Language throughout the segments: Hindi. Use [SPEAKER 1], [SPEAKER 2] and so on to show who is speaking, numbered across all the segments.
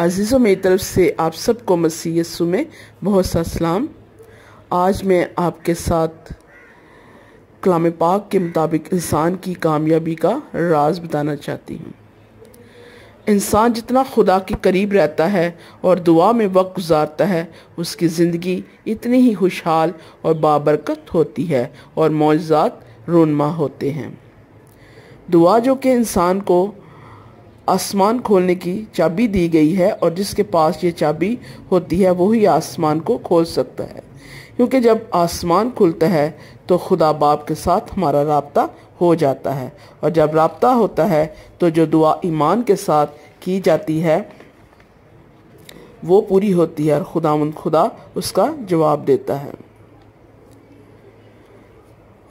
[SPEAKER 1] अजीज़ों मेरी तरफ से आप सबको मसीह यसु में बहुत सा सलाम आज मैं आपके साथ कलाम पाक के मुताबिक इंसान की कामयाबी का राज बताना चाहती हूँ इंसान जितना खुदा के करीब रहता है और दुआ में वक्त गुजारता है उसकी ज़िंदगी इतनी ही खुशहाल और बाबरकत होती है और मौजात रोनमा होते हैं दुआ जो कि इंसान को आसमान खोलने की चाबी दी गई है और जिसके पास ये चाबी होती है वही आसमान को खोल सकता है क्योंकि जब आसमान खुलता है तो खुदा बाप के साथ हमारा रबता हो जाता है और जब रबता होता है तो जो दुआ ईमान के साथ की जाती है वो पूरी होती है और खुदा खुदा उसका जवाब देता है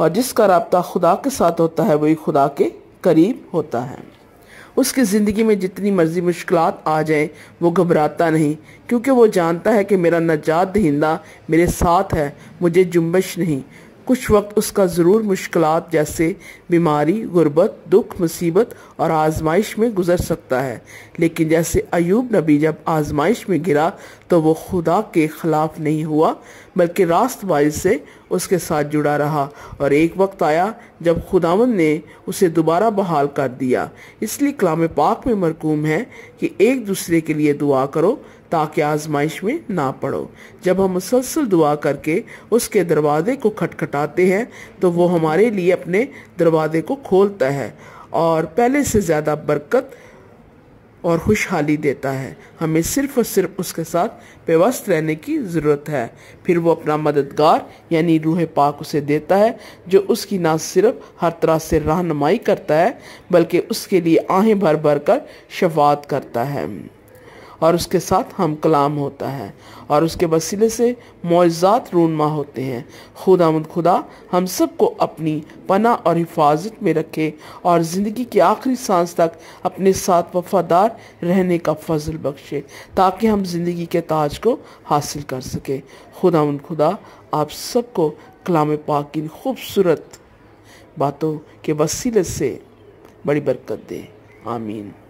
[SPEAKER 1] और जिसका रबता खुदा के साथ होता है वही खुदा के करीब होता है उसकी ज़िंदगी में जितनी मर्जी मुश्किल आ जाएं वो घबराता नहीं क्योंकि वो जानता है कि मेरा नजात दहिंदा मेरे साथ है मुझे जुम्बश नहीं कुछ वक्त उसका ज़रूर मुश्किल जैसे बीमारी गुर्बत दुख मुसीबत और आजमाइश में गुजर सकता है लेकिन जैसे अयूब नबी जब आजमाइश में गिरा तो वो खुदा के ख़िलाफ़ नहीं हुआ बल्कि रास्त बाइज से उसके साथ जुड़ा रहा और एक वक्त आया जब खुदावन ने उसे दोबारा बहाल कर दिया इसलिए कलाम पाक में मरकूम है कि एक दूसरे के लिए दुआ करो ताकि आजमाइश में ना पड़ो जब हम मुसलसल दुआ करके उसके दरवाजे को खटखटाते हैं तो वो हमारे लिए अपने दरवाजे को खोलता है और पहले से ज़्यादा बरकत और खुशहाली देता है हमें सिर्फ और सिर्फ उसके साथ व्यवस्थ रहने की ज़रूरत है फिर वो अपना मददगार यानी रूह पाक उसे देता है जो उसकी ना सिर्फ हर तरह से रहनुमाई करता है बल्कि उसके लिए आहें भर भर कर शफात करता है और उसके साथ हम कलाम होता है और उसके वसीले से मुआजात रूनमा होते हैं खुदा मुद खुदा हम सबको अपनी पना और हिफाजत में रखे और ज़िंदगी की आखिरी सांस तक अपने साथ वफादार रहने का फजल बख्शे ताकि हम ज़िंदगी के ताज को हासिल कर सकें खुदा मुद खुदा आप सबको कलाम पाक की खूबसूरत बातों के वसीले से बड़ी बरकत दे आमीन